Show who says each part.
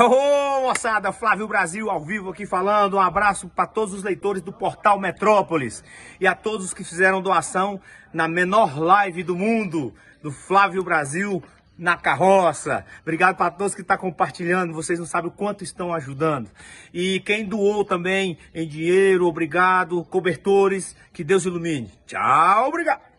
Speaker 1: Ô, oh, moçada, Flávio Brasil ao vivo aqui falando. Um abraço para todos os leitores do portal Metrópolis e a todos que fizeram doação na menor live do mundo do Flávio Brasil na carroça. Obrigado para todos que estão tá compartilhando, vocês não sabem o quanto estão ajudando. E quem doou também em dinheiro, obrigado. Cobertores, que Deus ilumine. Tchau, obrigado.